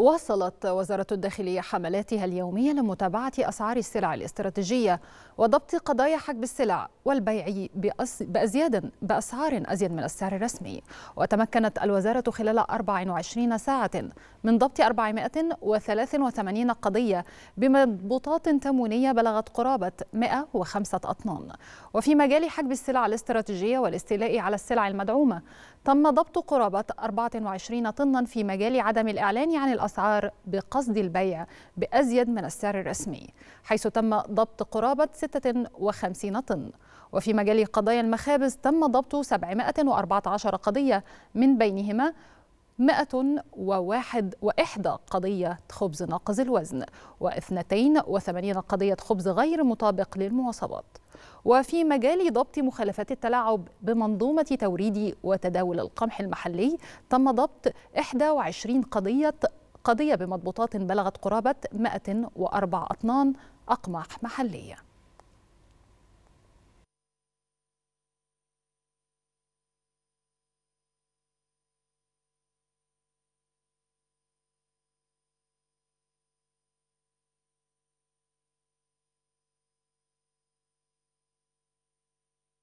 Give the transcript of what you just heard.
واصلت وزارة الداخلية حملاتها اليومية لمتابعة أسعار السلع الاستراتيجية وضبط قضايا حجب السلع والبيع بأزياد بأسعار أزيد من السعر الرسمي وتمكنت الوزارة خلال 24 ساعة من ضبط 483 قضية بمضبوطات تموينية بلغت قرابة 105 أطنان وفي مجال حجب السلع الاستراتيجية والاستيلاء على السلع المدعومة تم ضبط قرابة 24 طنا في مجال عدم الإعلان عن الأسعار بقصد البيع بأزيد من السعر الرسمي حيث تم ضبط قرابة 56 طن وفي مجال قضايا المخابز تم ضبط 714 قضية من بينهما 101 قضية خبز ناقص الوزن و82 قضية خبز غير مطابق للمواصفات وفي مجال ضبط مخالفات التلاعب بمنظومة توريد وتداول القمح المحلي تم ضبط 21 قضية قضية بمضبوطات بلغت قرابة 104 أطنان أقمح محلية